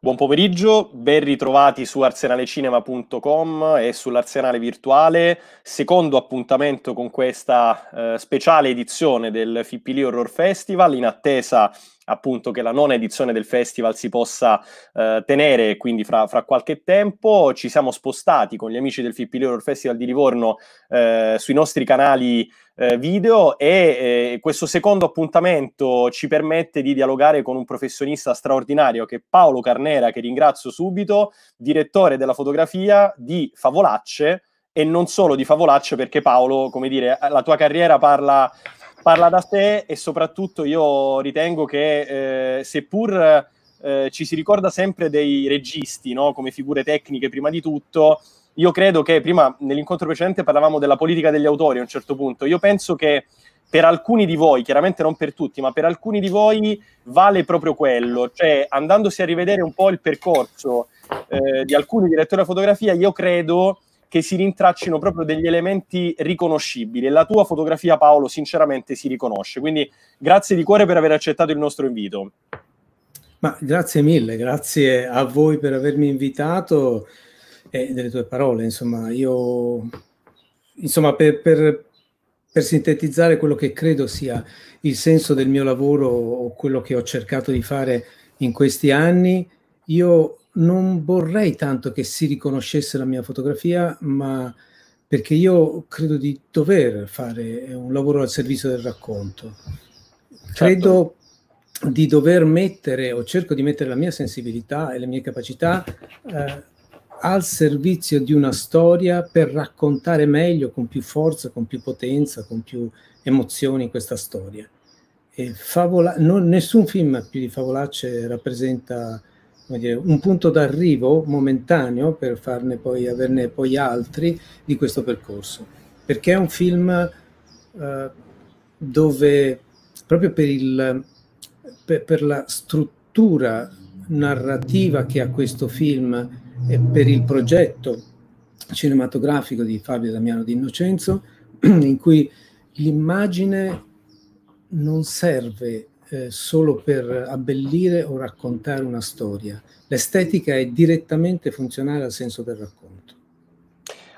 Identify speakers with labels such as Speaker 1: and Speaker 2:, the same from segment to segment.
Speaker 1: Buon pomeriggio, ben ritrovati su arsenalecinema.com e sull'arsenale virtuale. Secondo appuntamento con questa eh, speciale edizione del Fippili Horror Festival in attesa appunto che la nona edizione del festival si possa eh, tenere quindi fra, fra, qualche tempo. Ci siamo spostati con gli amici del Fippili Horror Festival di Livorno eh, sui nostri canali eh, video e eh, questo secondo appuntamento ci permette di dialogare con un professionista straordinario che è Paolo Carnera, che ringrazio subito, direttore della fotografia di Favolacce e non solo di Favolacce perché Paolo, come dire, la tua carriera parla, parla da sé e soprattutto io ritengo che eh, seppur eh, ci si ricorda sempre dei registi no? come figure tecniche prima di tutto. Io credo che prima nell'incontro precedente parlavamo della politica degli autori a un certo punto. Io penso che per alcuni di voi, chiaramente non per tutti, ma per alcuni di voi vale proprio quello, cioè andandosi a rivedere un po' il percorso eh, di alcuni direttori della fotografia, io credo che si rintraccino proprio degli elementi riconoscibili. La tua fotografia, Paolo, sinceramente si riconosce. Quindi grazie di cuore per aver accettato il nostro invito.
Speaker 2: Ma grazie mille, grazie a voi per avermi invitato e delle tue parole. Insomma, io, insomma, per, per, per, sintetizzare quello che credo sia il senso del mio lavoro o quello che ho cercato di fare in questi anni, io non vorrei tanto che si riconoscesse la mia fotografia, ma perché io credo di dover fare un lavoro al servizio del racconto. Certo. Credo di dover mettere o cerco di mettere la mia sensibilità e le mie capacità eh, al servizio di una storia per raccontare meglio, con più forza, con più potenza, con più emozioni questa storia. Favola- non, nessun film più di favolacce rappresenta dire, un punto d'arrivo momentaneo per farne poi, averne poi altri di questo percorso, perché è un film eh, dove proprio per il per, per la struttura narrativa che ha questo film e per il progetto cinematografico di Fabio Damiano di Innocenzo, in cui l'immagine non serve eh, solo per abbellire o raccontare una storia, l'estetica è direttamente funzionale al senso del racconto.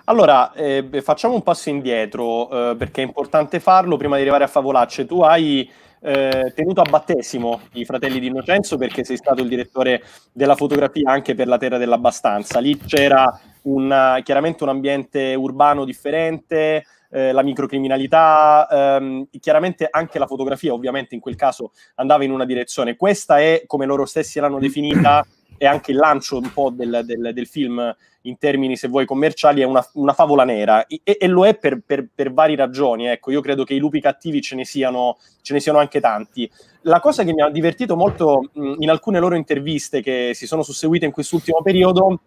Speaker 1: Allora, eh, facciamo un passo indietro eh, perché è importante farlo prima di arrivare a Favolacce. Tu hai eh, tenuto a battesimo i fratelli di Innocenzo perché sei stato il direttore della fotografia anche per la Terra dell'Abbastanza. Lì c'era una, chiaramente un ambiente urbano differente, eh, la microcriminalità, ehm, chiaramente anche la fotografia ovviamente in quel caso andava in una direzione. Questa è, come loro stessi l'hanno definita, è anche il lancio un po' del, del, del film in termini, se vuoi, commerciali, è una, una favola nera e, e lo è per, per, per varie ragioni. Ecco, io credo che i lupi cattivi ce ne siano, ce ne siano anche tanti. La cosa che mi ha divertito molto mh, in alcune loro interviste che si sono susseguite in quest'ultimo periodo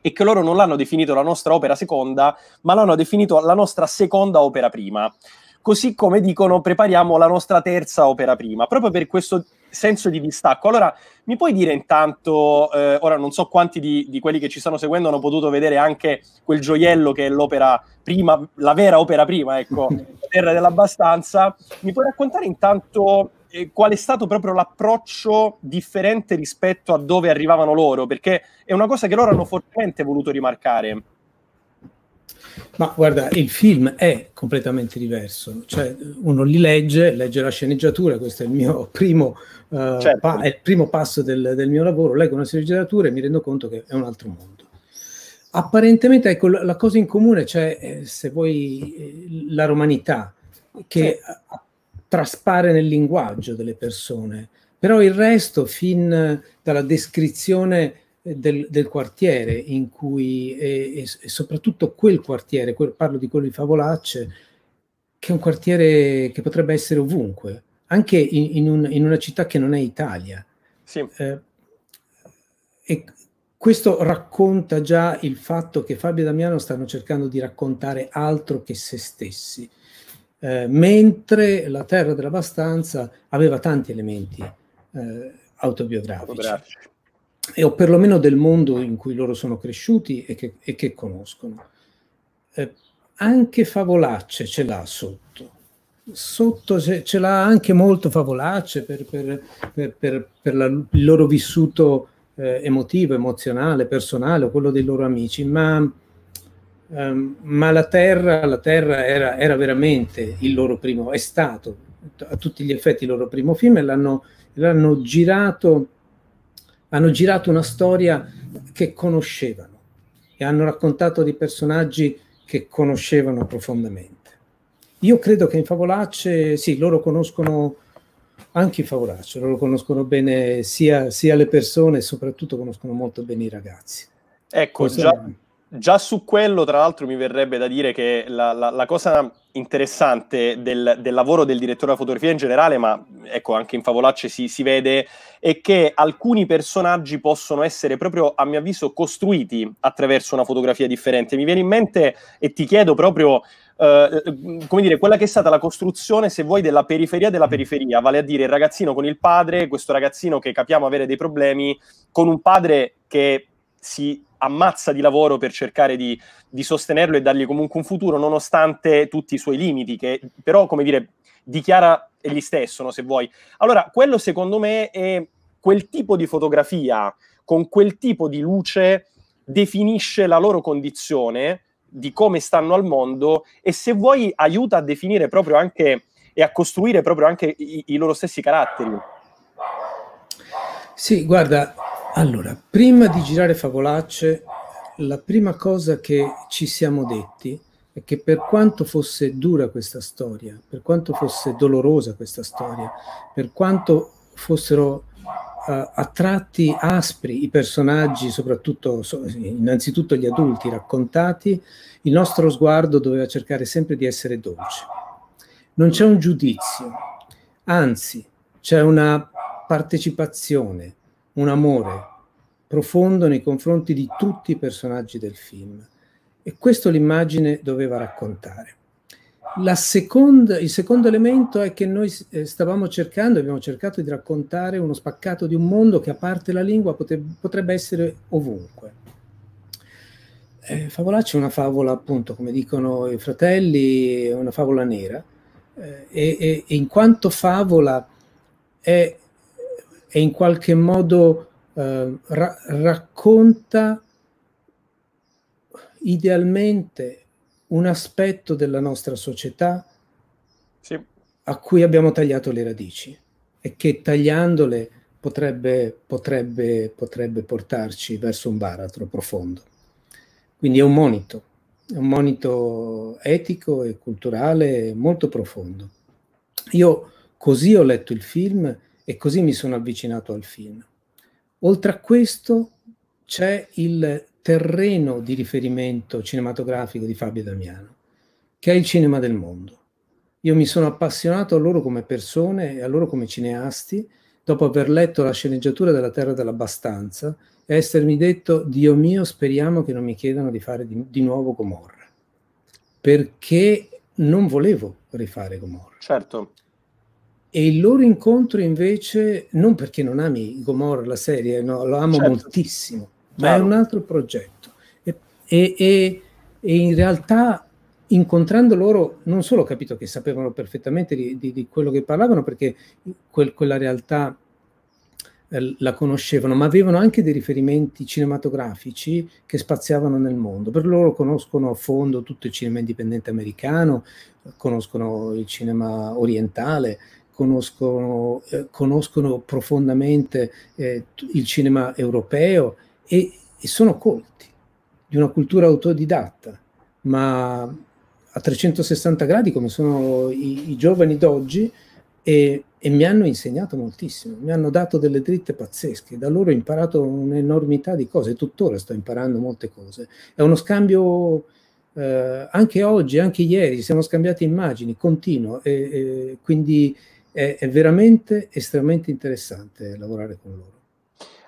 Speaker 1: è che loro non l'hanno definito la nostra opera seconda, ma l'hanno definito la nostra seconda opera prima. Così come dicono prepariamo la nostra terza opera prima, proprio per questo senso di distacco. Allora, mi puoi dire intanto, eh, ora non so quanti di, di, quelli che ci stanno seguendo hanno potuto vedere anche quel gioiello che è l'opera prima, la vera opera prima, ecco, Terra dell'Abbastanza, mi puoi raccontare intanto eh, qual è stato proprio l'approccio differente rispetto a dove arrivavano loro? Perché è una cosa che loro hanno fortemente voluto rimarcare.
Speaker 2: Ma guarda, il film è completamente diverso, cioè, uno li legge, legge la sceneggiatura, questo è il mio primo, uh, certo. pa- è il primo passo del, del, mio lavoro, leggo una sceneggiatura e mi rendo conto che è un altro mondo. Apparentemente, ecco, la cosa in comune c'è, eh, se vuoi, eh, la romanità, che sì. traspare nel linguaggio delle persone, però il resto, fin dalla descrizione eh, del, del quartiere in cui, e, e, soprattutto quel quartiere, quel, parlo di quello di Favolacce, che è un quartiere che potrebbe essere ovunque, anche in, in, un, in una città che non è Italia. Sì. Eh, e questo racconta già il fatto che Fabio e Damiano stanno cercando di raccontare altro che se stessi, eh, mentre la Terra dell'Abbastanza aveva tanti elementi eh, autobiografici e o perlomeno del mondo in cui loro sono cresciuti e che, e che conoscono. Eh, anche Favolacce ce l'ha sotto, sotto ce, ce l'ha anche molto Favolacce per, per, per, per la, il loro vissuto eh, emotivo, emozionale, personale o quello dei loro amici, ma, ehm, ma la terra, la terra era, era, veramente il loro primo, è stato a tutti gli effetti il loro primo film e l'hanno girato hanno girato una storia che conoscevano e hanno raccontato di personaggi che conoscevano profondamente. Io credo che in Favolacce, sì, loro conoscono anche in Favolacce, loro conoscono bene sia, sia le persone, e soprattutto conoscono molto bene i ragazzi.
Speaker 1: Ecco, Così, già, già su quello, tra l'altro, mi verrebbe da dire che la, la, la cosa interessante del, del, lavoro del direttore della fotografia in generale, ma ecco anche in Favolacce si, si, vede, è che alcuni personaggi possono essere proprio, a mio avviso, costruiti attraverso una fotografia differente. Mi viene in mente e ti chiedo proprio. Eh, come dire, quella che è stata la costruzione, se vuoi, della periferia della periferia, vale a dire il ragazzino con il padre, questo ragazzino che capiamo avere dei problemi, con un padre che si ammazza di lavoro per cercare di, di, sostenerlo e dargli comunque un futuro, nonostante tutti i suoi limiti, che però, come dire, dichiara egli stesso, no, se vuoi. Allora, quello secondo me è quel tipo di fotografia, con quel tipo di luce, definisce la loro condizione, di come stanno al mondo e se vuoi aiuta a definire proprio anche e a costruire proprio anche i, i loro stessi caratteri.
Speaker 2: Sì, guarda, allora, prima di girare favolacce, la prima cosa che ci siamo detti è che per quanto fosse dura questa storia, per quanto fosse dolorosa questa storia, per quanto fossero uh, a tratti aspri i personaggi, soprattutto innanzitutto gli adulti raccontati, il nostro sguardo doveva cercare sempre di essere dolce. Non c'è un giudizio, anzi c'è una partecipazione, un amore profondo nei confronti di tutti i personaggi del film. E questo l'immagine doveva raccontare. Seconda, il secondo elemento è che noi eh, stavamo cercando, abbiamo cercato di raccontare uno spaccato di un mondo che a parte la lingua potrebbe essere ovunque. Eh, Favolaccia è una favola, appunto, come dicono i fratelli, è una favola nera eh, e, e, in quanto favola è e in qualche modo eh, ra- racconta idealmente un aspetto della nostra società sì. a cui abbiamo tagliato le radici e che tagliandole potrebbe, potrebbe, potrebbe portarci verso un baratro profondo. Quindi è un monito, è un monito etico e culturale molto profondo. Io così ho letto il film e così mi sono avvicinato al film. Oltre a questo c'è il terreno di riferimento cinematografico di Fabio Damiano, che è il cinema del mondo. Io mi sono appassionato a loro come persone e a loro come cineasti dopo aver letto la sceneggiatura della Terra dell'Abbastanza e essermi detto, Dio mio, speriamo che non mi chiedano di fare di, di nuovo Gomorra, perché non volevo rifare Gomorra. Certo. E il loro incontro invece, non perché non ami Gomorra la serie, no, lo amo certo. moltissimo, ma Bravo. è un altro progetto. E, e, e, e, in realtà incontrando loro non solo ho capito che sapevano perfettamente di, di, di quello che parlavano, perché quel, quella realtà eh, la conoscevano, ma avevano anche dei riferimenti cinematografici che spaziavano nel mondo. Per loro conoscono a fondo tutto il cinema indipendente americano, conoscono il cinema orientale, conoscono, eh, conoscono profondamente eh, il cinema europeo e, e sono colti di una cultura autodidatta, ma a 360 gradi come sono i, i giovani d'oggi e, e, mi hanno insegnato moltissimo, mi hanno dato delle dritte pazzesche, da loro ho imparato un'enormità di cose, tuttora sto imparando molte cose. È uno scambio eh, anche oggi, anche ieri, siamo scambiati immagini, continuo, e, e quindi è, è veramente estremamente interessante lavorare con loro.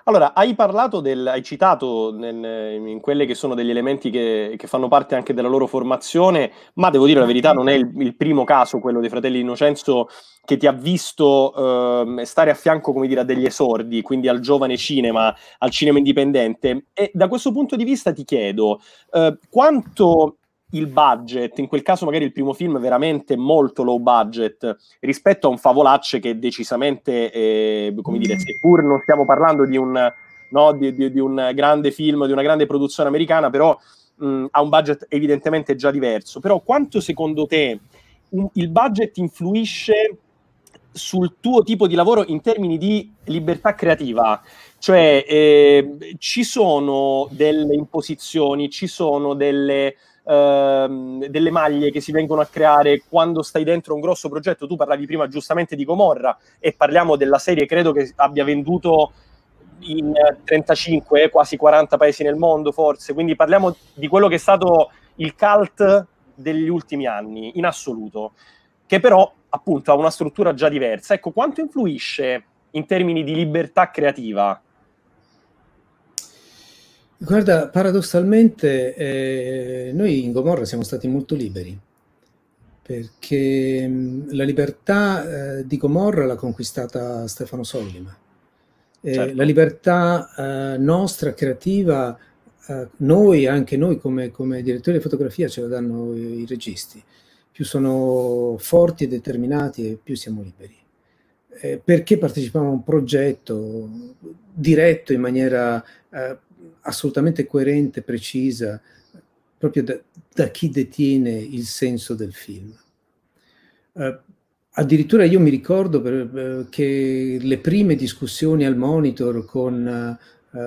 Speaker 1: Allora, hai parlato del, hai citato nel, in quelli che sono degli elementi che, che, fanno parte anche della loro formazione, ma devo dire la verità, non è il, il primo caso quello dei fratelli Innocenzo che ti ha visto eh, stare a fianco, come dire, a degli esordi, quindi al giovane cinema, al cinema indipendente. E da questo punto di vista ti chiedo eh, quanto il budget, in quel caso magari il primo film è veramente molto low budget rispetto a un favolacce che è decisamente, eh, come dire, seppur non stiamo parlando di un, no, di, di, di un, grande film, di una grande produzione americana, però mh, mm, ha un budget evidentemente già diverso. Però quanto secondo te un, il budget influisce sul tuo tipo di lavoro in termini di libertà creativa? Cioè eh, ci sono delle imposizioni, ci sono delle... Ehm, delle maglie che si vengono a creare quando stai dentro un grosso progetto. Tu parlavi prima giustamente di Gomorra e parliamo della serie, credo che abbia venduto in 35, quasi 40 paesi nel mondo forse, quindi parliamo di quello che è stato il cult degli ultimi anni in assoluto, che però appunto ha una struttura già diversa. Ecco, quanto influisce in termini di libertà creativa
Speaker 2: Guarda, paradossalmente eh, noi in Gomorra siamo stati molto liberi, perché mm, la libertà eh, di Gomorra l'ha conquistata Stefano Sollima. Eh, certo. La libertà eh, nostra, creativa, eh, noi, anche noi come, come direttori di fotografia, ce la danno i, i, registi. Più sono forti e determinati e più siamo liberi. Eh, perché partecipiamo a un progetto diretto in maniera assolutamente coerente, precisa, proprio da, da chi detiene il senso del film. Uh, addirittura io mi ricordo per, uh, che le prime discussioni al monitor con, uh,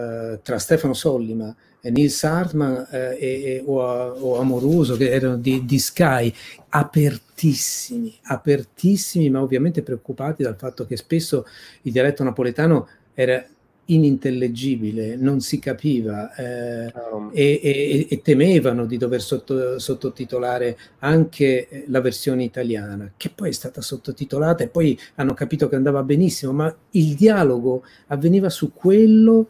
Speaker 2: tra Stefano Sollima e Nils Hartman e, e, o, o, Amoroso, che erano di, di, Sky, apertissimi, apertissimi, ma ovviamente preoccupati dal fatto che spesso il dialetto napoletano era inintellegibile, non si capiva eh, e, e, e, temevano di dover sotto, sottotitolare anche eh, la versione italiana, che poi è stata sottotitolata e poi hanno capito che andava benissimo, ma il dialogo avveniva su quello,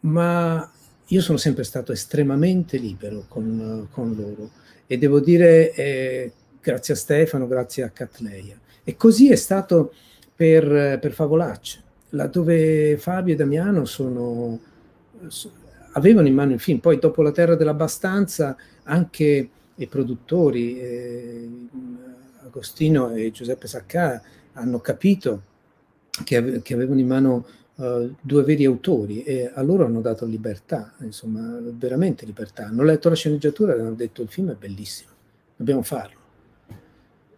Speaker 2: ma io sono sempre stato estremamente libero con, con loro e devo dire eh, grazie a Stefano, grazie a Catleia. E così è stato per, per Favolacce laddove Fabio e Damiano sono, avevano in mano il film. Poi dopo La Terra dell'Abbastanza anche i produttori, eh, Agostino e Giuseppe Saccà, hanno capito che, che avevano in mano Uh, due veri autori e a loro hanno dato libertà, insomma, veramente libertà. Hanno letto la sceneggiatura e hanno detto il film è bellissimo, dobbiamo farlo.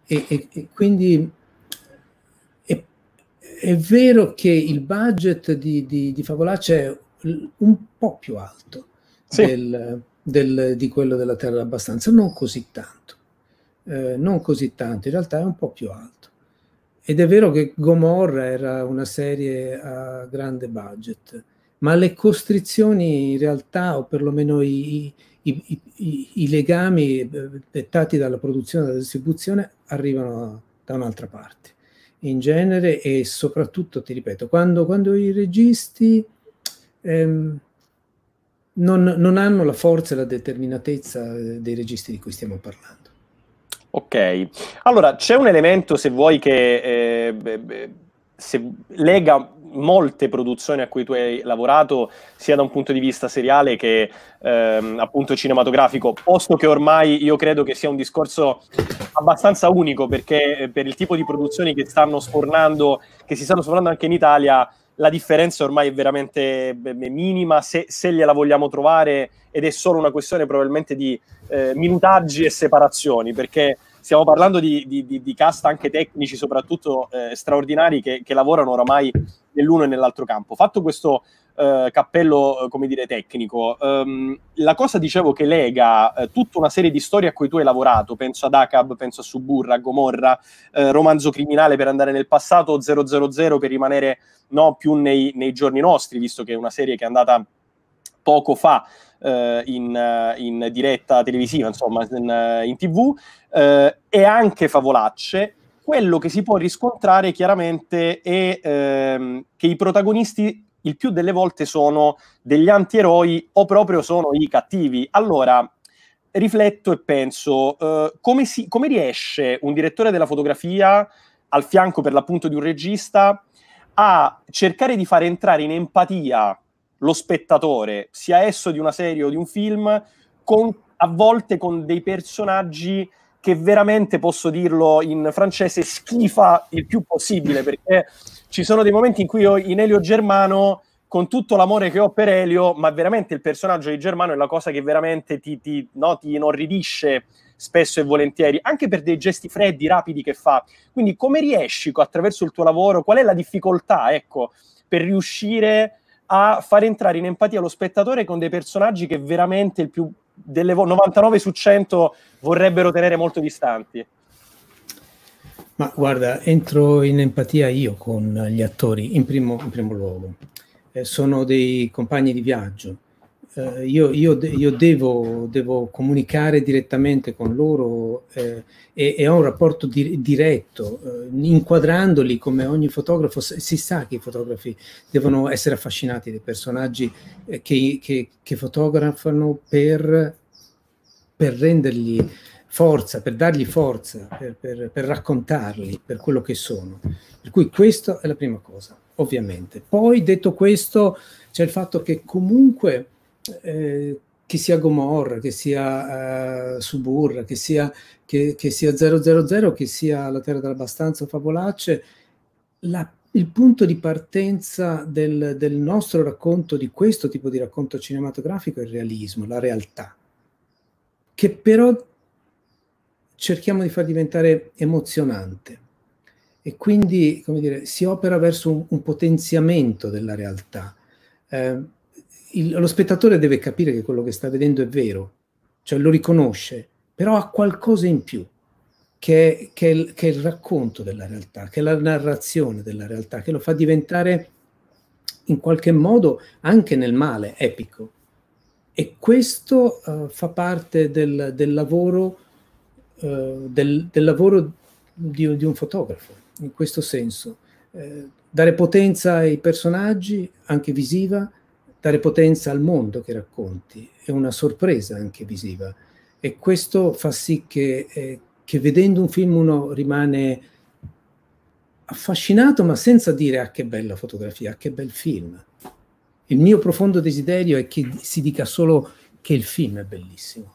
Speaker 2: E, e, e quindi è vero che il budget di, di, di Favolacce è un po' più alto sì. del, del, di quello della Terra abbastanza, non così tanto, eh, non così tanto, in realtà è un po' più alto. Ed è vero che Gomorra era una serie a grande budget, ma le costrizioni in realtà, o perlomeno i, i, i, i legami eh, dettati dalla produzione e dalla distribuzione, arrivano da un'altra parte in genere e soprattutto, ti ripeto, quando, quando i registi ehm, non, non, hanno la forza e la determinatezza eh, dei registi di cui stiamo parlando.
Speaker 1: Ok, allora c'è un elemento, se vuoi, che eh, se lega molte produzioni a cui tu hai lavorato, sia da un punto di vista seriale che ehm, appunto cinematografico, posto che ormai io credo che sia un discorso abbastanza unico, perché eh, per il tipo di produzioni che stanno sfornando, che si stanno sfornando anche in Italia, la differenza ormai è veramente minima se, se gliela vogliamo trovare ed è solo una questione probabilmente di eh, minutaggi e separazioni, perché stiamo parlando di, di, di, di cast anche tecnici, soprattutto eh, straordinari, che, che, lavorano oramai nell'uno e nell'altro campo. Fatto questo eh, cappello, eh, come dire, tecnico, ehm, la cosa dicevo che lega eh, tutta una serie di storie a cui tu hai lavorato, penso ad ACAB, penso a Suburra, a Gomorra, eh, romanzo criminale per andare nel passato, 000 per rimanere no, più nei, nei giorni nostri, visto che è una serie che è andata poco fa eh, in, eh, in, diretta televisiva, insomma, in, eh, in tv, eh, e anche favolacce, quello che si può riscontrare chiaramente è ehm, che i protagonisti il più delle volte sono degli antieroi o proprio sono i cattivi. Allora, rifletto e penso, eh, come, si, come riesce un direttore della fotografia, al fianco per l'appunto di un regista, a cercare di far entrare in empatia lo spettatore, sia esso di una serie o di un film, con, a volte con dei personaggi che veramente, posso dirlo in francese, schifa il più possibile, perché ci sono dei momenti in cui io in Elio Germano, con tutto l'amore che ho per Elio, ma veramente il personaggio di Germano è la cosa che veramente ti, ti, no, ti inorridisce spesso e volentieri, anche per dei gesti freddi, rapidi che fa. Quindi come riesci attraverso il tuo lavoro, qual è la difficoltà, ecco, per riuscire a far entrare in empatia lo spettatore con dei personaggi che veramente il più delle 99 su 100 vorrebbero tenere molto distanti.
Speaker 2: Ma guarda, entro in empatia io con gli attori, in primo, in primo luogo. Eh, sono dei compagni di viaggio, eh, io, io, io devo, devo, comunicare direttamente con loro eh, e, e, ho un rapporto di, diretto, eh, inquadrandoli come ogni fotografo, si sa che i fotografi devono essere affascinati dai personaggi eh, che, che, che, fotografano per, per rendergli forza, per dargli forza, per, per, per, raccontarli, per quello che sono. Per cui questa è la prima cosa, ovviamente. Poi detto questo, c'è il fatto che comunque eh, che sia Gomorra, che sia eh, Suburra, che sia, che, che sia 000, che sia La Terra dell'Abbastanza o Favolacce, la, il punto di partenza del, del nostro racconto, di questo tipo di racconto cinematografico, è il realismo, la realtà, che però cerchiamo di far diventare emozionante e quindi come dire, si opera verso un, un potenziamento della realtà. Eh, il, lo spettatore deve capire che quello che sta vedendo è vero, cioè lo riconosce, però ha qualcosa in più. Che, che, che, è il racconto della realtà, che è la narrazione della realtà, che lo fa diventare in qualche modo anche nel male epico. E questo uh, fa parte del, del lavoro, uh, del, del lavoro di, di, un fotografo, in questo senso. Eh, dare potenza ai personaggi, anche visiva, dare potenza al mondo che racconti, è una sorpresa anche visiva e questo fa sì che, eh, che vedendo un film uno rimane affascinato ma senza dire ah che bella fotografia, ah, che bel film. Il mio profondo desiderio è che si dica solo che il film è bellissimo.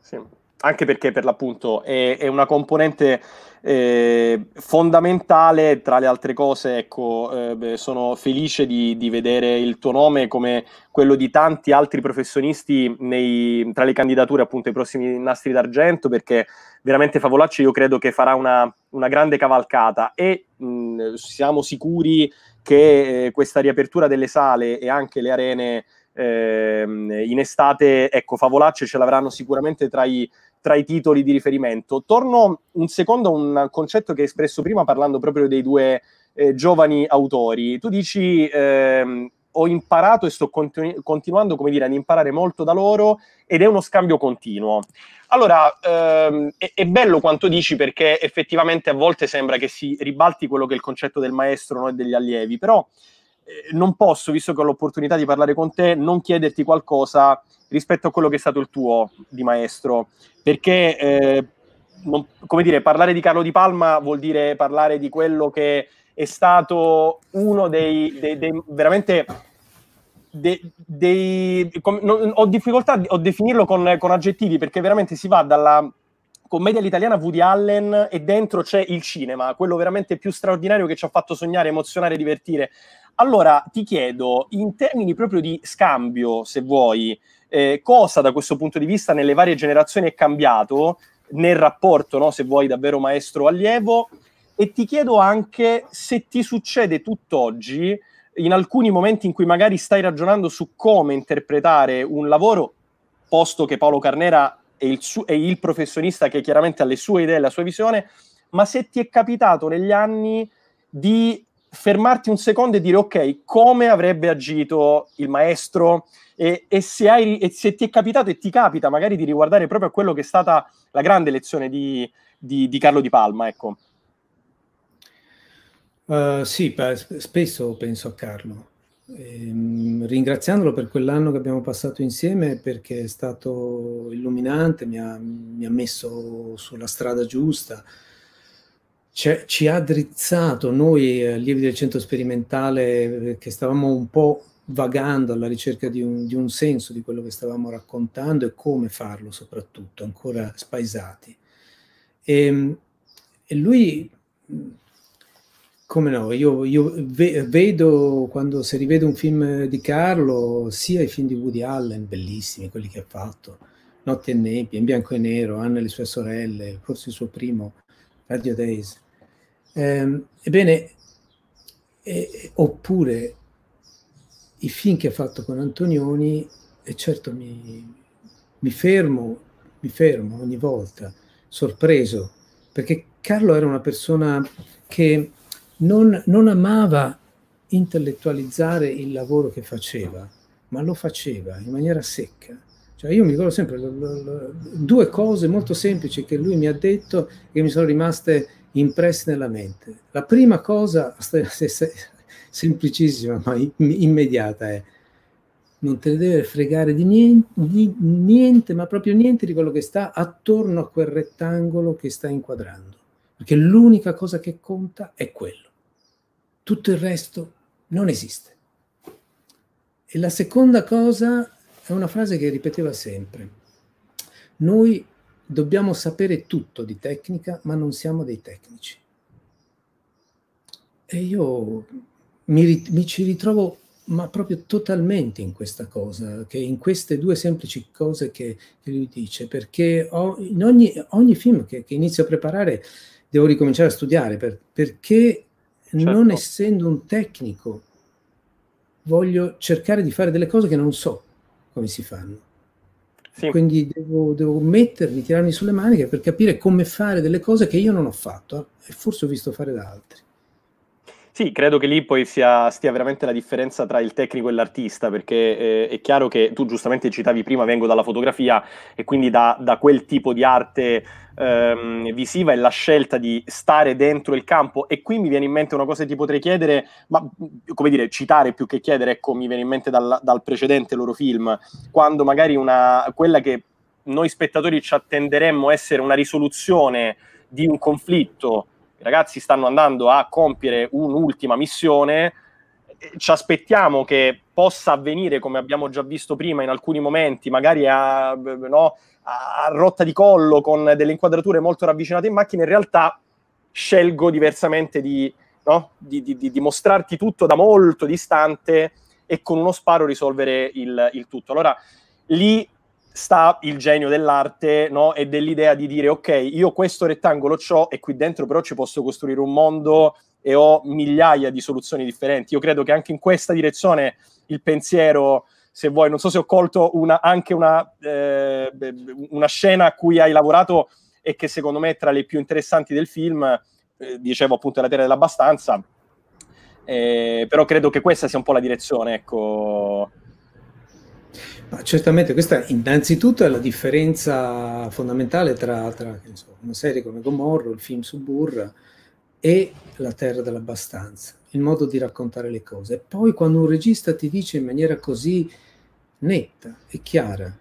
Speaker 1: Sì anche perché per l'appunto è, è una componente eh, fondamentale, tra le altre cose, ecco, eh, beh, sono felice di, di, vedere il tuo nome come quello di tanti altri professionisti nei, tra le candidature appunto ai prossimi nastri d'argento, perché veramente Favolacci io credo che farà una, una grande cavalcata e mh, siamo sicuri che eh, questa riapertura delle sale e anche le arene ehm, in estate, ecco, Favolacce ce l'avranno sicuramente tra i tra i titoli di riferimento. Torno un secondo a un concetto che hai espresso prima parlando proprio dei due eh, giovani autori. Tu dici ehm, ho imparato e sto continu- continuando, come dire, ad imparare molto da loro ed è uno scambio continuo. Allora, ehm, è, è, bello quanto dici perché effettivamente a volte sembra che si ribalti quello che è il concetto del maestro no, e degli allievi, però eh, non posso, visto che ho l'opportunità di parlare con te, non chiederti qualcosa rispetto a quello che è stato il tuo di maestro, perché eh, non, come dire, parlare di Carlo Di Palma vuol dire parlare di quello che è stato uno dei, dei, dei veramente De, dei, com, no, ho difficoltà a definirlo con, con, aggettivi perché veramente si va dalla, commedia all'italiana Woody Allen e dentro c'è il cinema, quello veramente più straordinario che ci ha fatto sognare, emozionare, divertire. Allora ti chiedo, in termini proprio di scambio, se vuoi, eh, cosa da questo punto di vista nelle varie generazioni è cambiato nel rapporto, no, se vuoi, davvero maestro-allievo? E ti chiedo anche se ti succede tutt'oggi, in alcuni momenti in cui magari stai ragionando su come interpretare un lavoro, posto che Paolo Carnera e il, su- e il professionista che chiaramente ha le sue idee, la sua visione, ma se ti è capitato negli anni di fermarti un secondo e dire ok, come avrebbe agito il maestro e, e, se, hai, e se, ti è capitato e ti capita magari di riguardare proprio a quello che è stata la grande lezione di, di, di Carlo Di Palma, ecco.
Speaker 2: Uh, sì, spesso penso a Carlo. Ehm, ringraziandolo per quell'anno che abbiamo passato insieme perché è stato illuminante, mi ha, mi ha messo sulla strada giusta, ci ha drizzato noi eh, allievi del centro sperimentale eh, che stavamo un po' vagando alla ricerca di un, di un, senso di quello che stavamo raccontando e come farlo soprattutto, ancora spaesati. E, ehm, e lui come no, io, io vedo quando se rivedo un film di Carlo, sia i film di Woody Allen, bellissimi quelli che ha fatto, Notte e nebbia, in bianco e nero, Anna e le sue sorelle, forse il suo primo, Radio Days. Eh, ebbene, eh, oppure i film che ha fatto con Antonioni, e certo mi, mi fermo, mi fermo ogni volta, sorpreso, perché Carlo era una persona che non, non amava intellettualizzare il lavoro che faceva, ma lo faceva in maniera secca. Cioè io mi ricordo sempre due cose molto semplici che lui mi ha detto che mi sono rimaste impresse nella mente. La prima cosa, semplicissima ma immediata, è non te ne deve fregare di niente, di niente, ma proprio niente di quello che sta attorno a quel rettangolo che sta inquadrando, perché l'unica cosa che conta è quello tutto il resto non esiste. E la seconda cosa è una frase che ripeteva sempre. Noi dobbiamo sapere tutto di tecnica, ma non siamo dei tecnici. E io mi, mi ci ritrovo ma proprio totalmente in questa cosa, che in queste due semplici cose che, che lui dice, perché ho, in ogni, ogni film che, che, inizio a preparare devo ricominciare a studiare, per, perché certo. non essendo un tecnico, voglio cercare di fare delle cose che non so come si fanno. Sì. Quindi devo, devo, mettermi, tirarmi sulle maniche per capire come fare delle cose che io non ho fatto eh, e forse ho visto fare da altri.
Speaker 1: Sì, credo che lì poi sia, stia veramente la differenza tra il tecnico e l'artista, perché eh, è chiaro che tu giustamente citavi prima, vengo dalla fotografia e quindi da, da quel tipo di arte ehm, visiva e la scelta di stare dentro il campo. E qui mi viene in mente una cosa che ti potrei chiedere, ma come dire, citare più che chiedere, ecco, mi viene in mente dal, dal precedente loro film, quando magari una, quella che noi spettatori ci attenderemmo essere una risoluzione di un conflitto i ragazzi stanno andando a compiere un'ultima missione, eh, ci aspettiamo che possa avvenire, come abbiamo già visto prima in alcuni momenti, magari a, no, a rotta di collo con delle inquadrature molto ravvicinate in macchina, in realtà scelgo diversamente di, no, di, di, di mostrarti tutto da molto distante e con uno sparo risolvere il, il tutto. Allora, lì sta il genio dell'arte no? e dell'idea di dire ok, io questo rettangolo ho e qui dentro però ci posso costruire un mondo e ho migliaia di soluzioni differenti. Io credo che anche in questa direzione il pensiero, se vuoi, non so se ho colto una, anche una, eh, una scena a cui hai lavorato e che secondo me è tra le più interessanti del film, eh, dicevo appunto la terra dell'abbastanza, eh, però credo che questa sia un po' la direzione, ecco.
Speaker 2: Ma certamente questa innanzitutto è la differenza fondamentale tra, tra so, una serie come Gomorro, il film Suburra e La terra dell'abbastanza, il modo di raccontare le cose. E poi quando un regista ti dice in maniera così netta e chiara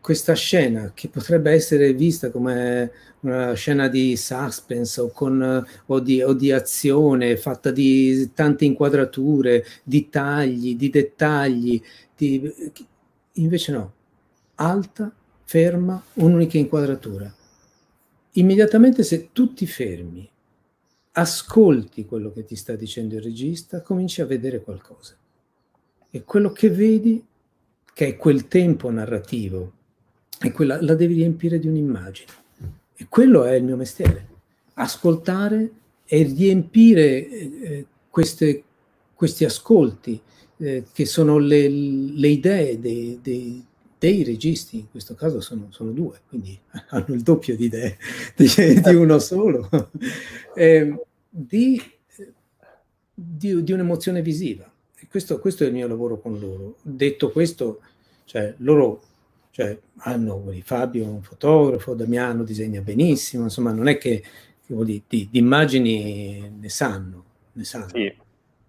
Speaker 2: questa scena che potrebbe essere vista come una scena di suspense o, con, o, di, o, di, azione fatta di tante inquadrature, di tagli, di dettagli, di, Invece no, alta, ferma, un'unica inquadratura. Immediatamente se tu ti fermi, ascolti quello che ti sta dicendo il regista, cominci a vedere qualcosa. E quello che vedi, che è quel tempo narrativo, quella, la devi riempire di un'immagine. E quello è il mio mestiere, ascoltare e riempire eh, eh queste, questi ascolti eh, che sono le, le idee dei, dei, dei, registi, in questo caso sono, sono, due, quindi hanno il doppio di idee di, di uno solo, eh, di, di, di un'emozione visiva. Questo, questo, è il mio lavoro con loro. Detto questo, cioè, loro cioè, hanno Fabio un fotografo, Damiano disegna benissimo, insomma non è che, che di, di, immagini ne sanno. Ne sanno.
Speaker 1: Sì.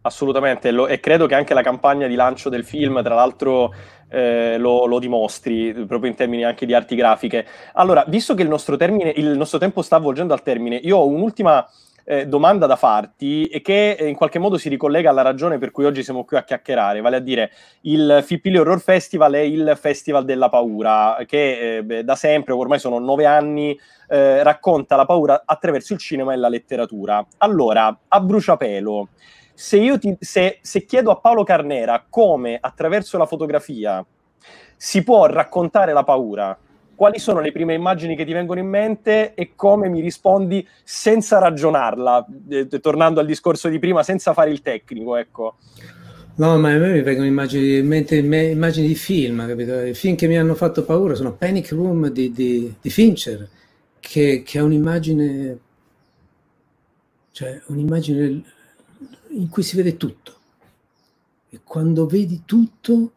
Speaker 1: Assolutamente, lo, e credo che anche la campagna di lancio del film, tra l'altro, eh, lo, lo, dimostri proprio in termini anche di arti grafiche. Allora, visto che il nostro, termine, il nostro tempo sta avvolgendo al termine, io ho un'ultima eh, domanda da farti e che eh, in qualche modo si ricollega alla ragione per cui oggi siamo qui a chiacchierare, vale a dire il Fippili Horror Festival è il festival della paura che eh, beh, da sempre, ormai sono nove anni, eh, racconta la paura attraverso il cinema e la letteratura. Allora, a bruciapelo, se io ti, se, se chiedo a Paolo Carnera come attraverso la fotografia si può raccontare la paura, quali sono le prime immagini che ti vengono in mente e come mi rispondi senza ragionarla, eh, tornando al discorso di prima, senza fare il tecnico, ecco.
Speaker 2: No, ma a me mi vengono immagini, in mente immagini di film, capito? I film che mi hanno fatto paura sono Panic Room di, di, di Fincher, che, che è un'immagine, cioè un'immagine in cui si vede tutto. E quando vedi tutto,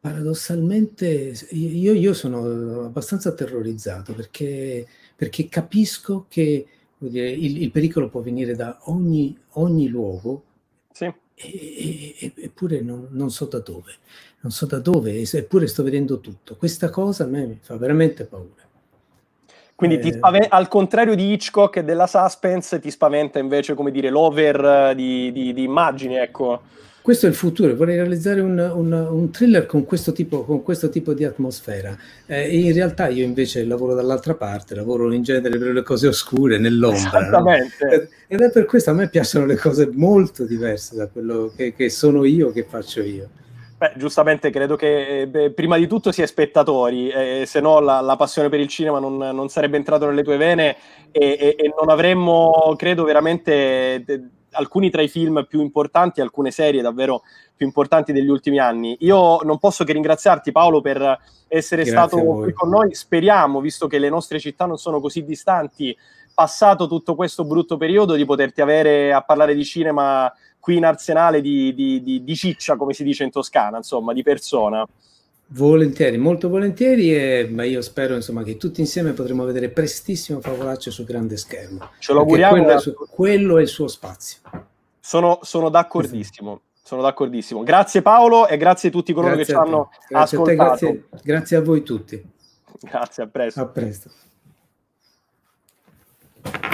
Speaker 2: paradossalmente, io, io sono abbastanza terrorizzato perché, perché capisco che dire, il, il, pericolo può venire da ogni, ogni luogo. Sì. E, e, eppure non, non, so da dove, non so da dove, eppure sto vedendo tutto. Questa cosa a me fa veramente paura. Quindi eh...
Speaker 1: spav- al contrario di Hitchcock e della suspense, ti spaventa invece, come dire, l'over di, di, di immagini, ecco.
Speaker 2: Questo è il futuro, vorrei realizzare un, un, un thriller con questo tipo, con questo tipo di atmosfera. Eh, in realtà io invece lavoro dall'altra parte, lavoro in genere per le cose oscure, nell'ombra. Esattamente. No? Ed è per questo a me piacciono le cose molto diverse da
Speaker 1: quello che, che sono io, che faccio io. Beh, giustamente credo che eh, beh, prima di tutto si è spettatori, eh, se no la, la, passione per il cinema non, non, sarebbe entrata nelle tue vene e, e, e non avremmo, credo, veramente de, alcuni tra i film più importanti, alcune serie davvero più importanti degli ultimi anni. Io non posso che ringraziarti Paolo per essere Grazie stato qui con noi, speriamo, visto che le nostre città non sono così distanti, passato tutto questo brutto periodo, di poterti avere a parlare di cinema qui in arsenale di, di, di, di, ciccia, come si dice in Toscana, insomma, di persona. Volentieri, molto volentieri, e, ma io spero insomma, che tutti insieme potremo vedere prestissimo Favolaccio sul grande schermo. Ce lo auguriamo. Quello, da... quello, è il suo spazio. Sono, sono d'accordissimo. Sono d'accordissimo. Grazie Paolo e grazie a tutti coloro grazie che ci hanno grazie ascoltato. A te, grazie,
Speaker 2: grazie a voi tutti.
Speaker 1: Grazie, a presto.
Speaker 2: A presto.